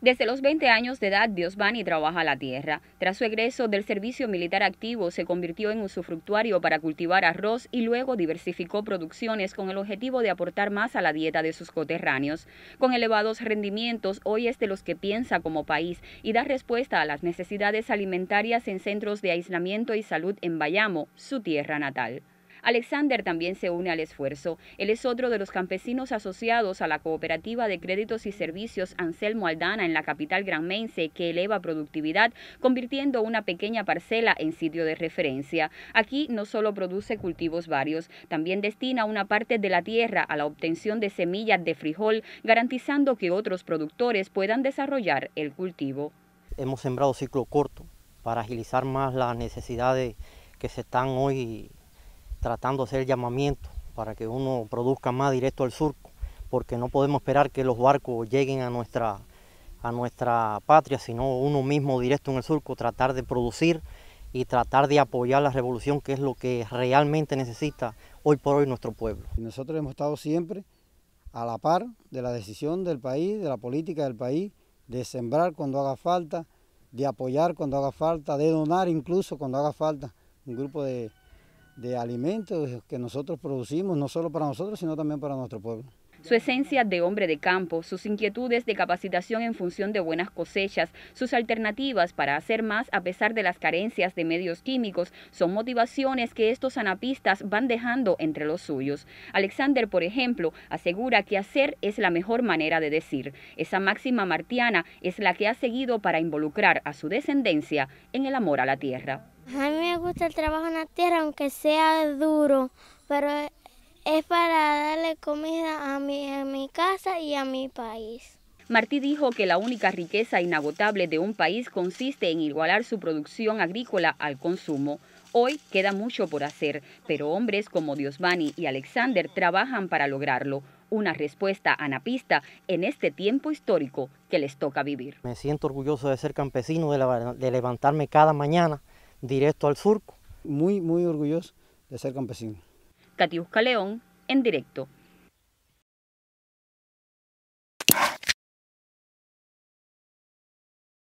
Desde los 20 años de edad, Diosbani trabaja la tierra. Tras su egreso del servicio militar activo, se convirtió en usufructuario para cultivar arroz y luego diversificó producciones con el objetivo de aportar más a la dieta de sus coterráneos. Con elevados rendimientos, hoy es de los que piensa como país y da respuesta a las necesidades alimentarias en centros de aislamiento y salud en Bayamo, su tierra natal. Alexander también se une al esfuerzo. Él es otro de los campesinos asociados a la cooperativa de créditos y servicios Anselmo Aldana en la capital granmense que eleva productividad convirtiendo una pequeña parcela en sitio de referencia. Aquí no solo produce cultivos varios, también destina una parte de la tierra a la obtención de semillas de frijol, garantizando que otros productores puedan desarrollar el cultivo. Hemos sembrado ciclo corto para agilizar más las necesidades que se están hoy tratando de hacer llamamiento para que uno produzca más directo al surco, porque no podemos esperar que los barcos lleguen a nuestra, a nuestra patria, sino uno mismo directo en el surco, tratar de producir y tratar de apoyar la revolución, que es lo que realmente necesita hoy por hoy nuestro pueblo. Nosotros hemos estado siempre a la par de la decisión del país, de la política del país, de sembrar cuando haga falta, de apoyar cuando haga falta, de donar incluso cuando haga falta. Un grupo de de alimentos que nosotros producimos, no solo para nosotros, sino también para nuestro pueblo. Su esencia de hombre de campo, sus inquietudes de capacitación en función de buenas cosechas, sus alternativas para hacer más a pesar de las carencias de medios químicos, son motivaciones que estos anapistas van dejando entre los suyos. Alexander, por ejemplo, asegura que hacer es la mejor manera de decir. Esa máxima martiana es la que ha seguido para involucrar a su descendencia en el amor a la tierra. A mí me gusta el trabajo en la tierra, aunque sea duro, pero es para darle comida a mi, casa y a mi país. Martí dijo que la única riqueza inagotable de un país consiste en igualar su producción agrícola al consumo. Hoy queda mucho por hacer, pero hombres como Diosbani y Alexander trabajan para lograrlo. Una respuesta anapista en este tiempo histórico que les toca vivir. Me siento orgulloso de ser campesino, de levantarme cada mañana directo al surco. Muy, muy orgulloso de ser campesino. Catiusca León, en directo.